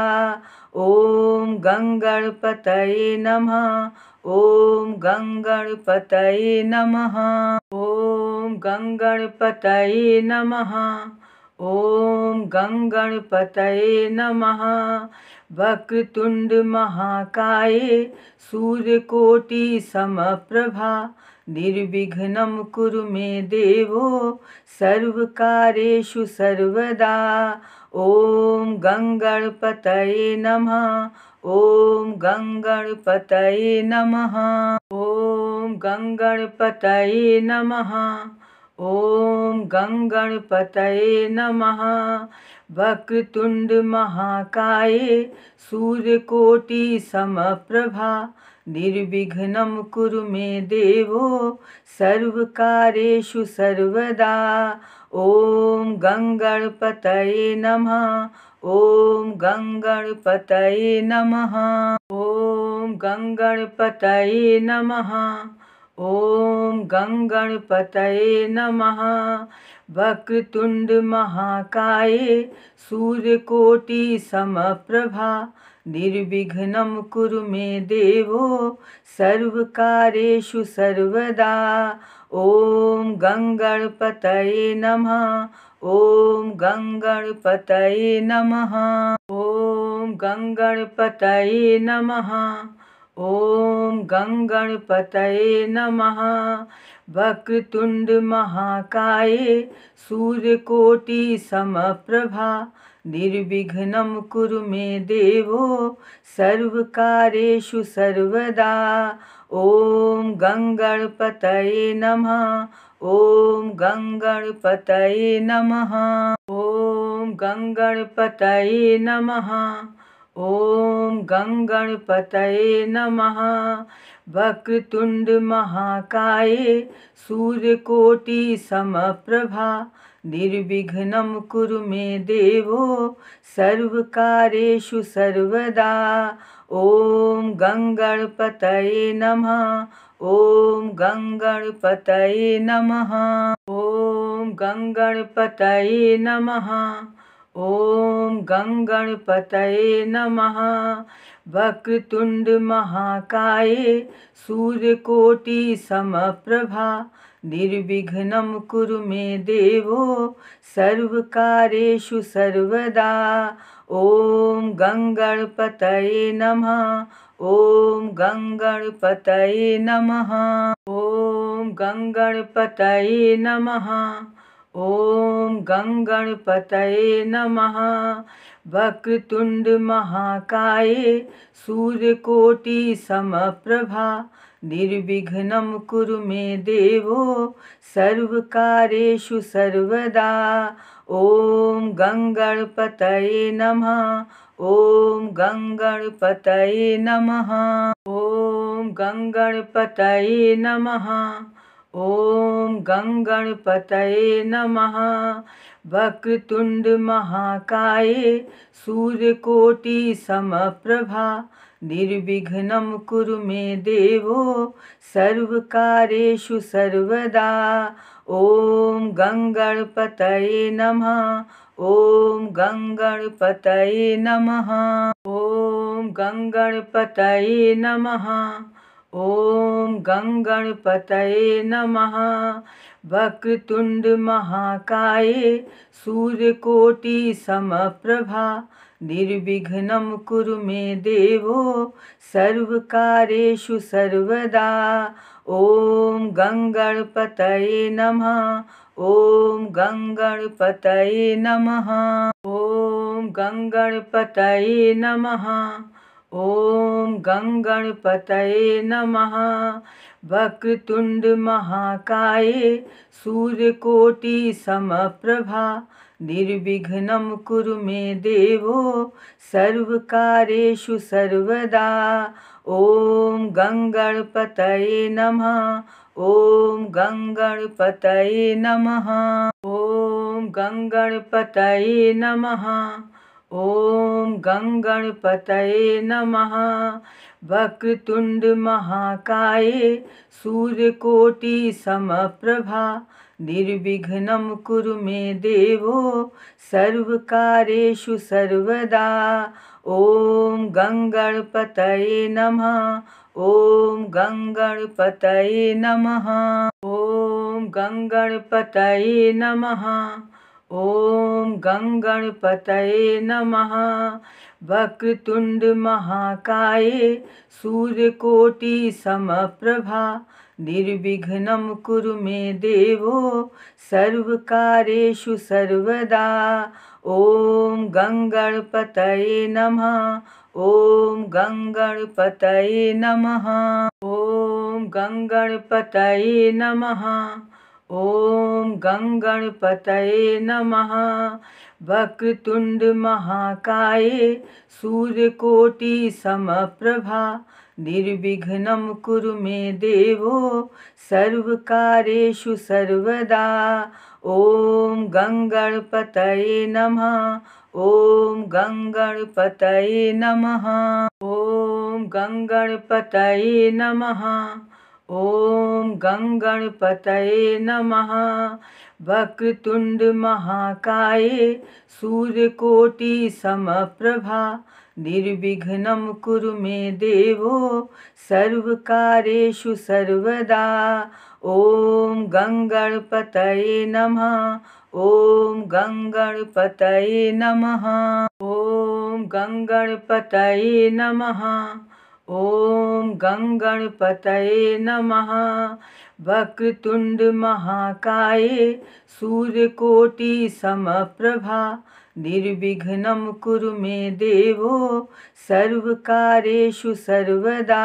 ॐ गङ्गणपतये नमः ॐ गङ्गणपतये नमः ॐ गङ्गणपतये नमः ॐ गङ्गणपतये नमः वक्रतुण्डमहाकाये सूर्यकोटिसमप्रभा निर्विघ्नं कुरु मे देवो सर्वकारेषु सर्वदा ॐ गङ्गणपतये नमः ॐ गङ्गणपतये नमः ॐ गङ्गणपतये नमः ॐ गङ्गणपतये नमः वक्रतुण्डमहाकाये सूर्यकोटिसमप्रभा निर्विघ्नं कुरु मे देवो सर्वकारेषु सर्वदा ॐ गङ्गणपतये नमः ॐ गङ्गणपतये नमः ॐ गङ्गणपतये नमः ॐ गङ्गणपतये नमः वक्रतुण्डमहाकाये सूर्यकोटिसमप्रभा निर्विघ्नं कुरु मे देवो सर्वकारेषु सर्वदा ॐ गङ्गणपतये नमः ॐ गङ्गणपतये नमः ॐ गङ्गणपतये नमः ॐ गङ्गणपतये नमः वक्रतुण्डमहाकाये सूर्यकोटिसमप्रभा निर्विघ्नं कुरु मे देवो सर्वकारेषु सर्वदा ॐ गङ्गणपतये नमः ॐ गङ्गणपतये नमः ॐ गङ्गणपतये नमः ॐ गङ्गणपतये नमः वक्रतुण्डमहाकाये सूर्यकोटिसमप्रभा निर्विघ्नं कुरु मे देवो सर्वकारेषु सर्वदा ॐ गङ्गणपतये नमः ॐ गङ्गणपतये नमः ॐ गङ्गणपतये नमः ॐ गङ्गणपतये नमः वक्रतुण्डमहाकाये सूर्यकोटिसमप्रभा निर्विघ्नं कुरु मे देवो सर्वकारेषु सर्वदा ॐ गङ्गणपतये नमः ॐ गङ्गणपतये नमः ॐ गङ्गणपतये नमः ॐ गङ्गणपतये नमः वक्रतुण्डमहाकाये सूर्यकोटिसमप्रभा निर्विघ्नं कुरु मे देवो सर्वकारेषु सर्वदा ॐ गङ्गणपतये नमः ॐ गङ्गणपतये नमः ॐ गङ्गणपतये नमः ॐ गङ्गणपतये नमः वक्रतुण्डमहाकाये सूर्यकोटिसमप्रभा निर्विघ्नं कुरु मे देवो सर्वकारेषु सर्वदा ॐ गङ्गणपतये नमः ॐ गङ्गणपतये नमः ॐ गङ्गणपतये नमः ॐ गङ्गणपतये नमः वक्रतुण्डमहाकाये सूर्यकोटिसमप्रभा निर्विघ्नं कुरु मे देवो सर्वकारेषु सर्वदा ॐ गङ्गणपतये नमः ॐ गङ्गणपतये नमः ॐ गङ्गणपतये नमः ॐ गङ्गणपतये नमः वक्रतुण्डमहाकाये सूर्यकोटिसमप्रभा निर्विघ्नं कुरु मे देवो सर्वकारेषु सर्वदा ॐ गङ्गणपतये नमः ॐ गङ्गणपतये नमः ॐ गङ्गणपतये नमः ॐ गङ्गणपतये नमः वक्रतुण्डमहाकाये सूर्यकोटिसमप्रभा निर्विघ्नं कुरु मे देवो सर्वकारेषु सर्वदा ॐ गङ्गणपतये नमः ॐ गङ्गणपतये नमः ॐ गङ्गणपतये नमः ॐ गङ्गणपतये नमः वक्रतुण्डमहाकाये सूर्यकोटिसमप्रभा निर्विघ्नं कुरु मे देवो सर्वकारेषु सर्वदा ॐ गङ्गणपतये नमः ॐ गङ्गणपतये नमः ॐ गङ्गणपतये नमः ॐ गङ्गणपतये नमः वक्रतुण्डमहाकाये सूर्यकोटिसमप्रभा निर्विघ्नं कुरु मे देवो सर्वकारेषु सर्वदा ॐ गङ्गणपतये नमः ॐ गङ्गणपतये नमः ॐ गङ्गणपतये नमः ॐ गङ्गणपतये नमः वक्रतुण्डमहाकाये सूर्यकोटिसमप्रभा निर्विघ्नं कुरु मे देवो सर्वकारेषु सर्वदा ॐ गङ्गणपतये नमः ॐ गङ्गणपतये नमः ॐ गङ्गणपतये नमः ॐ गङ्गणपतये नमः वक्रतुण्डमहाकाये सूर्यकोटिसमप्रभा निर्विघ्नं कुरु मे देवो सर्वकारेषु सर्वदा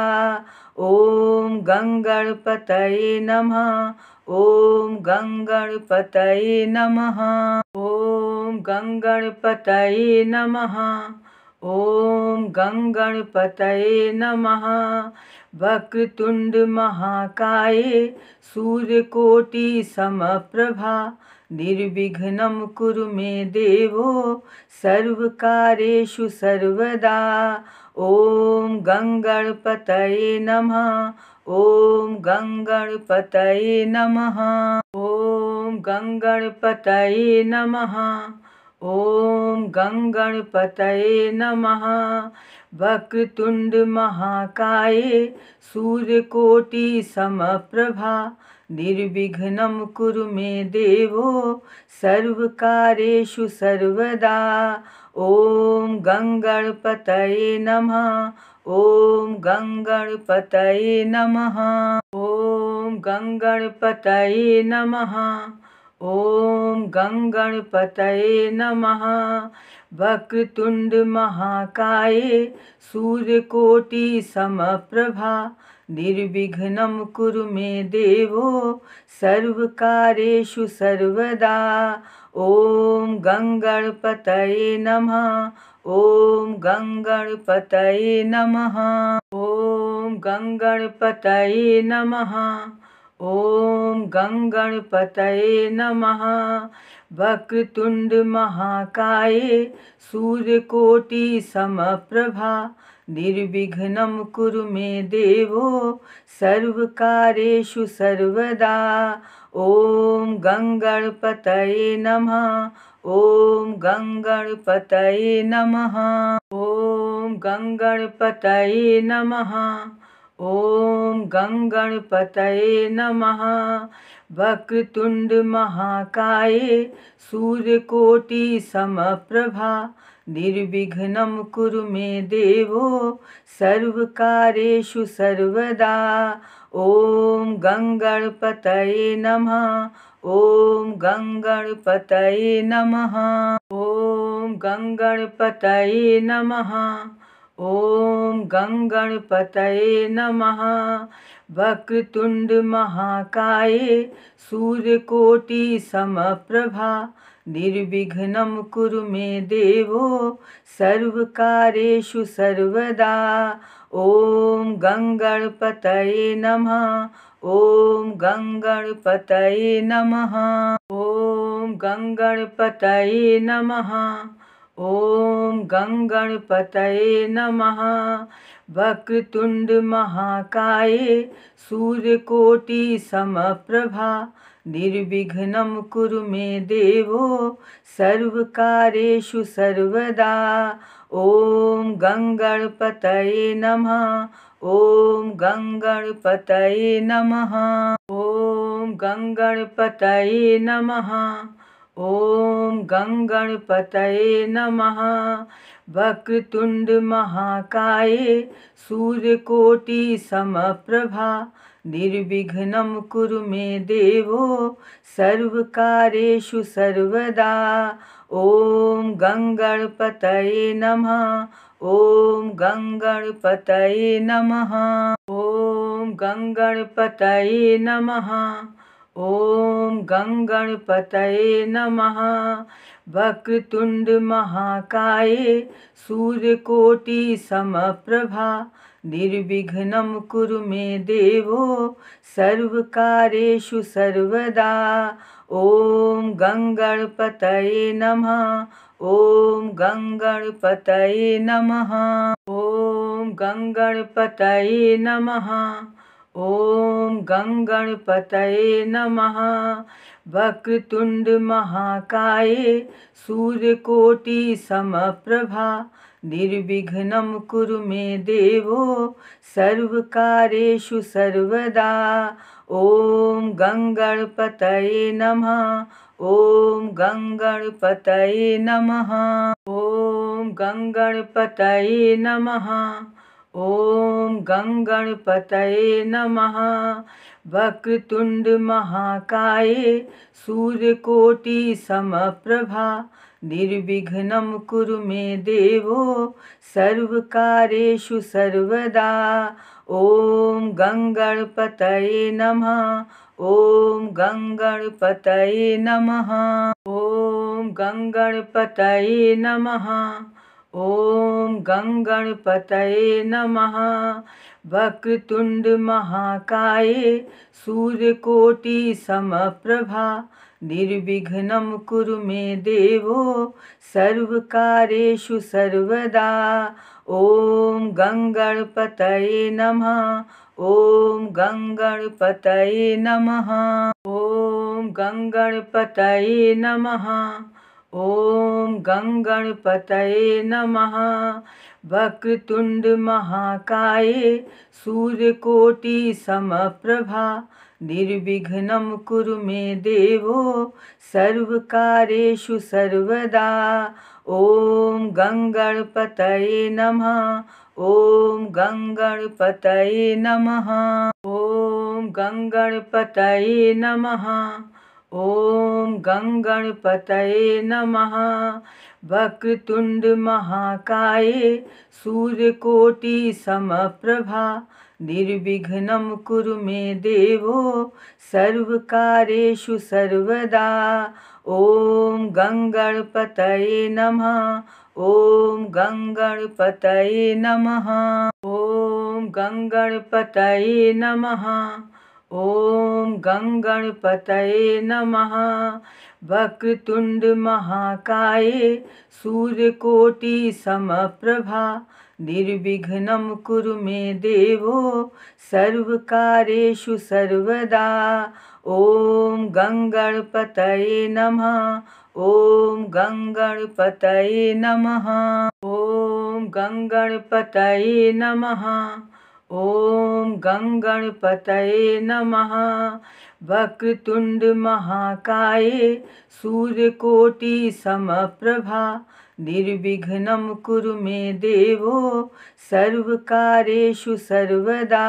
ॐ गङ्गणपतये नमः ॐ गङ्गणपतये नमः ॐ गङ्गणपतये नमः ॐ गङ्गणपतये नमः वक्रतुण्डमहाकाये सूर्यकोटिसमप्रभा निर्विघ्नं कुरु मे देवो सर्वकारेषु सर्वदा ॐ गङ्गणपतये नमः ॐ गङ्गणपतये नमः ॐ गङ्गणपतये नमः ॐ गङ्गणपतये नमः वक्रतुण्डमहाकाये सूर्यकोटिसमप्रभा निर्विघ्नं कुरु मे देवो सर्वकारेषु सर्वदा ॐ गङ्गणपतये नमः ॐ गङ्गणपतये नमः ॐ गङ्गणपतये नमः ॐ गङ्गणपतये नमः वक्रतुण्डमहाकाये सूर्यकोटिसमप्रभा निर्विघ्नं कुरु मे देवो सर्वकारेषु सर्वदा ॐ गङ्गणपतये नमः ॐ गङ्गणपतये नमः ॐ गङ्गणपतये नमः ॐ गङ्गणपतये नमः वक्रतुण्डमहाकाये सूर्यकोटिसमप्रभा निर्विघ्नं कुरु मे देवो सर्वकारेषु सर्वदा ॐ गङ्गणपतये नमः ॐ गङ्गणपतये नमः ॐ गङ्गणपतये नमः ॐ गङ्गणपतये नमः वक्रतुण्डमहाकाये सूर्यकोटिसमप्रभा निर्विघ्नं कुरु मे देवो सर्वकारेषु सर्वदा ॐ गङ्गणपतये नमः ॐ गङ्गणपतये नमः ॐ गङ्गणपतये नमः ॐ गङ्गणपतये नमः वक्रतुण्डमहाकाये सूर्यकोटिसमप्रभा निर्विघ्नं कुरु मे देवो सर्वकारेषु सर्वदा ॐ गङ्गणपतये नमः ॐ गङ्गणपतये नमः ॐ गङ्गणपतये नमः ॐ गङ्गणपतये नमः वक्रतुण्डमहाकाये सूर्यकोटिसमप्रभा निर्विघ्नं कुरु मे देवो सर्वकारेषु सर्वदा ॐ गङ्गणपतये नमः ॐ गङ्गणपतये नमः ॐ गङ्गणपतये नमः ॐ गङ्गणपतये नमः वक्रतुण्डमहाकाये सूर्यकोटिसमप्रभा निर्विघ्नं कुरु मे देवो सर्वकारेषु सर्वदा ॐ गङ्गणपतये नमः ॐ गङ्गणपतये नमः ॐ गङ्गणपतये नमः ॐ गङ्गणपतये नमः वक्रतुण्डमहाकाये सूर्यकोटिसमप्रभा निर्विघ्नं कुरु मे देवो सर्वकारेषु सर्वदा ॐ गङ्गणपतये नमः ॐ गङ्गणपतये नमः ॐ गङ्गणपतये नमः ॐ गङ्गणपतये नमः वक्रतुण्डमहाकाये सूर्यकोटिसमप्रभा निर्विघ्नं कुरु मे देवो सर्वकारेषु सर्वदा ॐ गङ्गणपतये नमः ॐ गङ्गणपतये नमः ॐ गङ्गणपतये नमः ॐ गङ्गणपतये नमः वक्रतुण्डमहाकाये सूर्यकोटिसमप्रभा निर्विघ्नं कुरु मे देवो सर्वकारेषु सर्वदा ॐ गङ्गणपतये नमः ॐ गङ्गणपतये नमः ॐ गङ्गणपतये नमः ओम ॐ गङ्गणपतये नमः वक्रतुण्डमहाकाये सूर्यकोटिसमप्रभा निर्विघ्नं कुरु मे देवो सर्वकारेषु सर्वदा ॐ गङ्गणपतये नमः ॐ गङ्गणपतये नमः ॐ गङ्गणपतये नमः ॐ गङ्गणपतये नमः वक्रतुण्डमहाकाये सूर्यकोटिसमप्रभा निर्विघ्नं कुरु मे देवो सर्वकारेषु सर्वदा ॐ गङ्गणपतये नमः ॐ गङ्गणपतये नमः ॐ गङ्गणपतये नमः ॐ गङ्गणपतये नमः वक्रतुण्डमहाकाये सूर्यकोटिसमप्रभा निर्विघ्नं कुरु मे देवो सर्वकारेषु सर्वदा ॐ गङ्गणपतये नमः ॐ गङ्गणपतये नमः ॐ गङ्गणपतये नमः ॐ गङ्गणपतये नमः वक्रतुण्डमहाकाये सूर्यकोटिसमप्रभा निर्विघ्नं कुरु मे देवो सर्वकारेषु सर्वदा ॐ गङ्गणपतये नमः ॐ गङ्गणपतये नमः ॐ गङ्गणपतये नमः ॐ गङ्गणपतये नमः वक्रतुण्डमहाकाये सूर्यकोटिसमप्रभा निर्विघ्नं कुरु मे देवो सर्वकारेषु सर्वदा